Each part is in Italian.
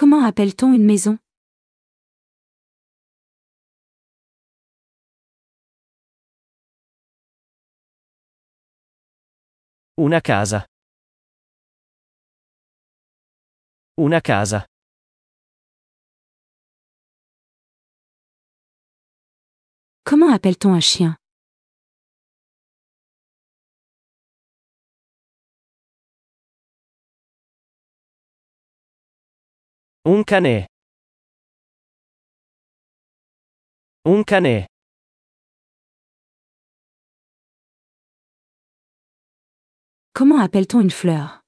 Comment appelle-t-on une maison Una casa. Una casa. Comment appelle-t-on un chien Un cane. Un cane. Comment appelle-t-on une fleur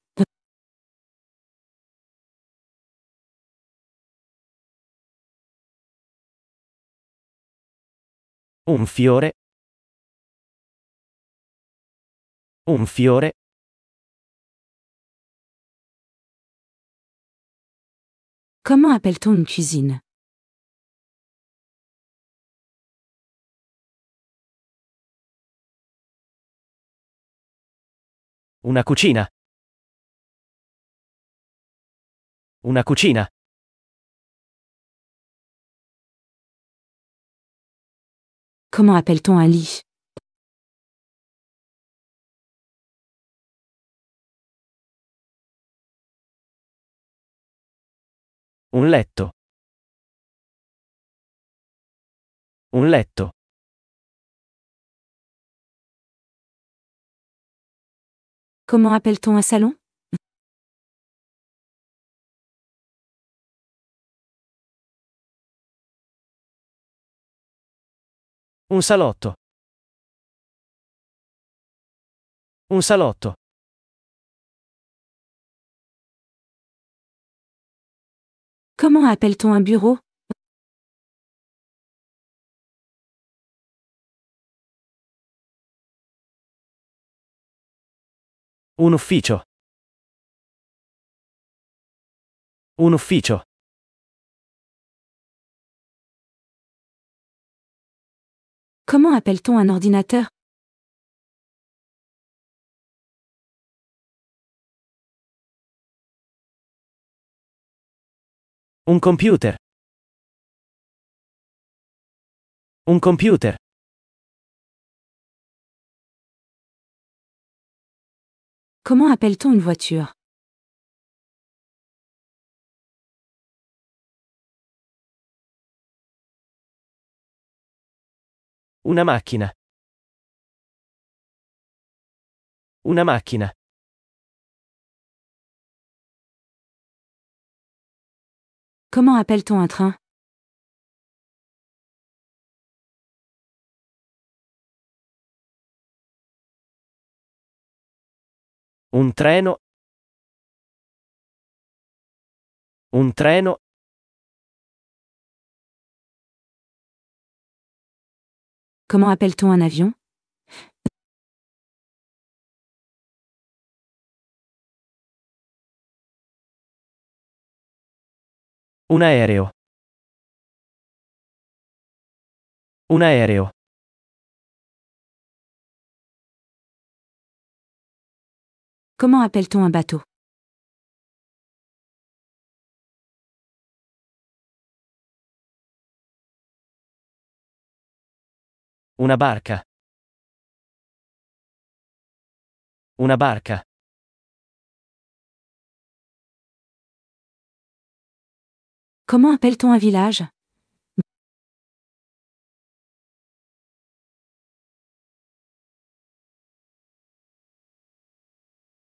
Un fiore. Un fiore. Comment appelle-t-on une cuisine Une cucina. Una cucina. Comment appelle-t-on un lit Un letto. Un letto. Comment appelle-t-on un salon Un salotto. Un salotto. Comment appelle-t-on un bureau Un ufficio. Un ufficio. Comment appelle-t-on un ordinateur Un computer. Un computer. Comment appelle-t-on une voiture Una macchina. Una macchina. Comment appelle-t-on un train Un treno. Un treno. Comment appelle-t-on un avion Un aereo. Un aereo. Comment appelle-t-on un bateau Una barca. Una barca. Comment appelle-t-on un village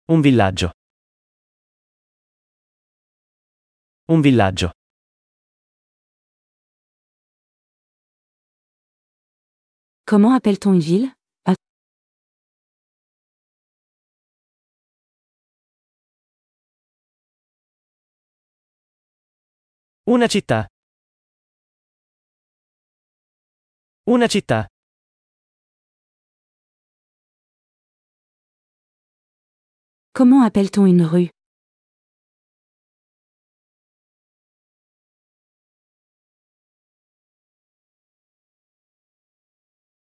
Un villaggio. Un villaggio. Comment appelle-t-on une ville Una città. Una città. Comment appelle-t-on une rue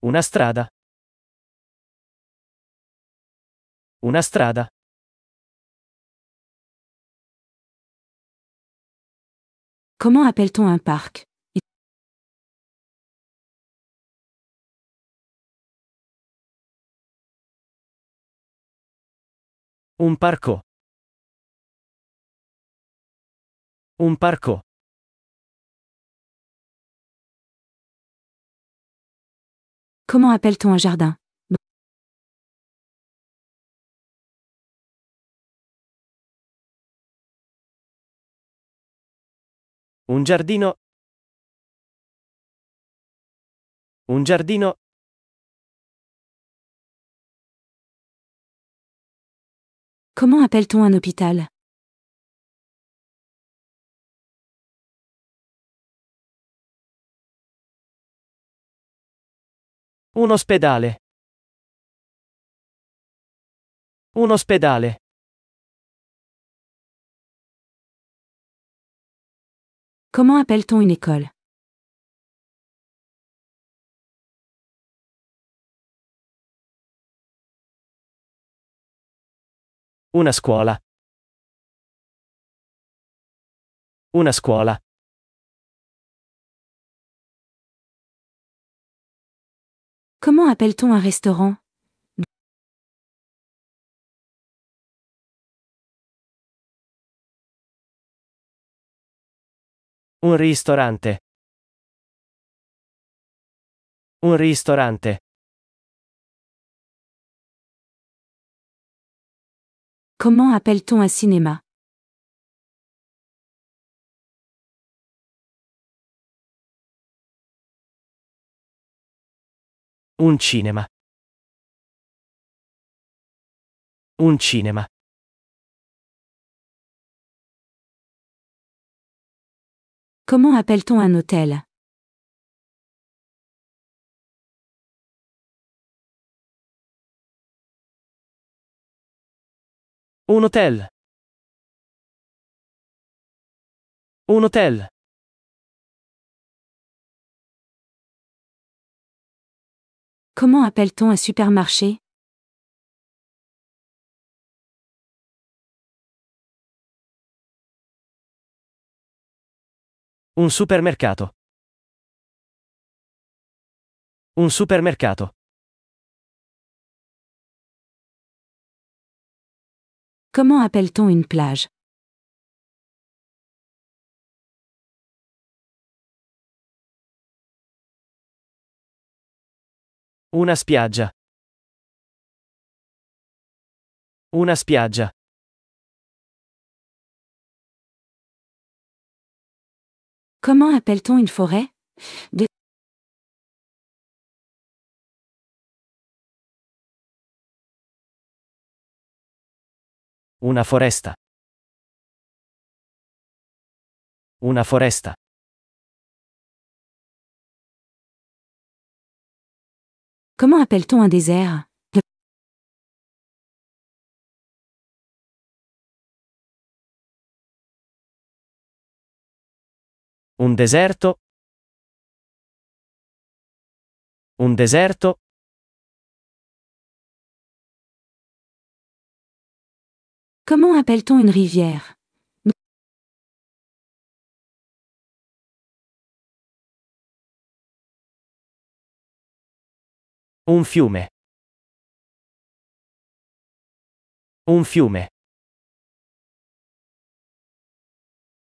Una strada. Una strada. Comment appelle-t-on un parc Un parco. Un parco. Comment appelle-t-on un jardin Un giardino. Un giardino. Comment appelle-t-on un hôpital Un ospedale. Un ospedale. Comment appelle-t-on une école Una scuola. Una scuola. Comment appelle-t-on un restaurant Un ristorante. Un ristorante. Comment appelle-t-on un cinéma Un cinema. Un cinema. Comment appelle-t-on un hôtel Un hôtel. Un hôtel. Comment appelle-t-on un supermarché Un supermercato. Un supermercato. Comment appelle-t-on une plage Una spiaggia. Una spiaggia. Comment appelle-t-on une forêt Una foresta. Una foresta. Comment appelle-t-on un désert Un deserto. Un deserto. Comment appelle-t-on une rivière Un fiume. Un fiume.